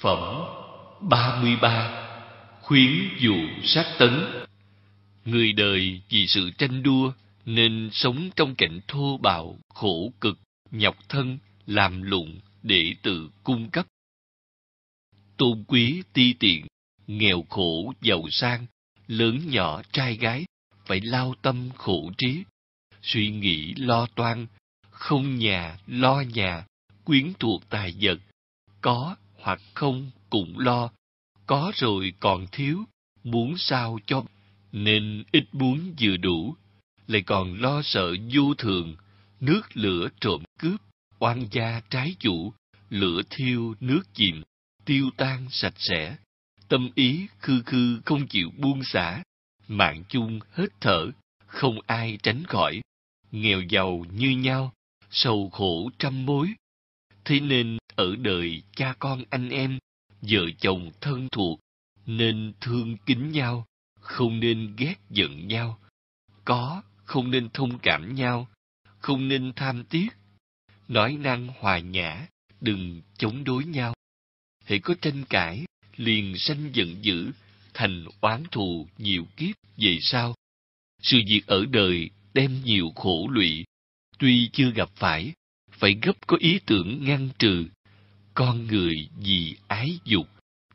Phẩm 33 Khuyến dụ sát tấn Người đời vì sự tranh đua nên sống trong cảnh thô bạo, khổ cực, nhọc thân, làm lụng để tự cung cấp. Tôn quý ti tiện, nghèo khổ giàu sang, lớn nhỏ trai gái phải lao tâm khổ trí, suy nghĩ lo toan, không nhà lo nhà, quyến thuộc tài vật, có hoặc không cũng lo, có rồi còn thiếu, muốn sao cho nên ít muốn vừa đủ, lại còn lo sợ vô thường, nước lửa trộm cướp, oan gia trái chủ, lửa thiêu nước chìm, tiêu tan sạch sẽ, tâm ý khư khư không chịu buông xả, mạng chung hết thở, không ai tránh khỏi, nghèo giàu như nhau, sầu khổ trăm mối. Thế nên ở đời cha con anh em, vợ chồng thân thuộc, nên thương kính nhau, không nên ghét giận nhau. Có, không nên thông cảm nhau, không nên tham tiếc. Nói năng hòa nhã, đừng chống đối nhau. Hãy có tranh cãi, liền sanh giận dữ, thành oán thù nhiều kiếp về sau. Sự việc ở đời đem nhiều khổ lụy, tuy chưa gặp phải, phải gấp có ý tưởng ngăn trừ, con người vì ái dục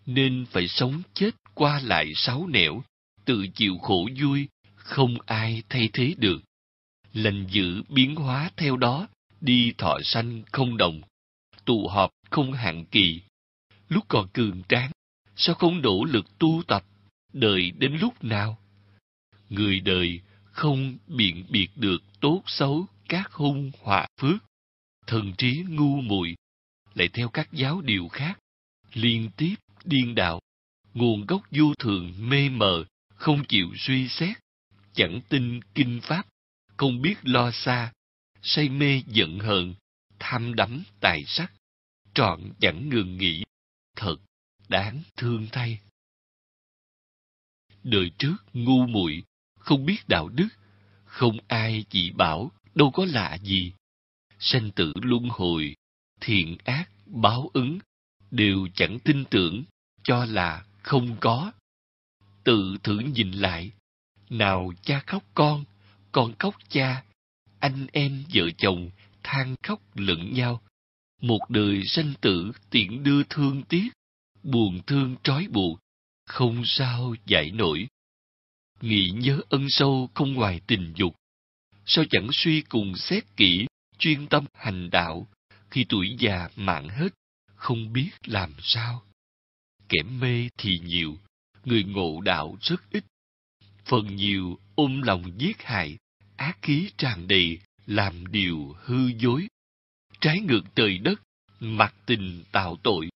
nên phải sống chết qua lại sáu nẻo tự chịu khổ vui không ai thay thế được lành dữ biến hóa theo đó đi thọ sanh không đồng tụ họp không hạn kỳ lúc còn cường tráng sao không nỗ lực tu tập đợi đến lúc nào người đời không biện biệt được tốt xấu các hung họa phước thần trí ngu muội lại theo các giáo điều khác, liên tiếp điên đạo, nguồn gốc vô thường mê mờ, không chịu suy xét, chẳng tin kinh pháp, không biết lo xa, say mê giận hờn, tham đắm tài sắc, trọn chẳng ngừng nghỉ, thật đáng thương thay. Đời trước ngu muội, không biết đạo đức, không ai chỉ bảo, đâu có lạ gì. Sanh tử luân hồi thiện ác, báo ứng, đều chẳng tin tưởng, cho là không có. Tự thử nhìn lại, nào cha khóc con, con khóc cha, anh em vợ chồng than khóc lẫn nhau. Một đời sanh tử tiện đưa thương tiếc, buồn thương trói buộc, không sao giải nổi. Nghĩ nhớ ân sâu không ngoài tình dục, sao chẳng suy cùng xét kỹ, chuyên tâm hành đạo, khi tuổi già mạng hết, không biết làm sao. Kẻ mê thì nhiều, người ngộ đạo rất ít. Phần nhiều ôm lòng giết hại, ác khí tràn đầy, làm điều hư dối. Trái ngược trời đất, mặc tình tạo tội.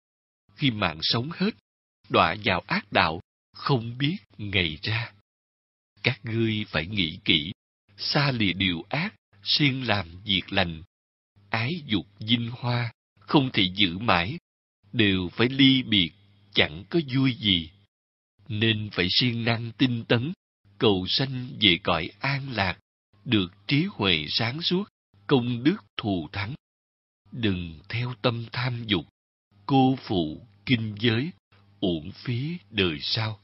Khi mạng sống hết, đọa vào ác đạo, không biết ngày ra. Các ngươi phải nghĩ kỹ, xa lìa điều ác, siêng làm việc lành, ái dục vinh hoa, không thể giữ mãi, đều phải ly biệt, chẳng có vui gì. Nên phải siêng năng tinh tấn, cầu sanh về cõi an lạc, được trí huệ sáng suốt, công đức thù thắng. Đừng theo tâm tham dục, cô phụ, kinh giới, uổng phí đời sau.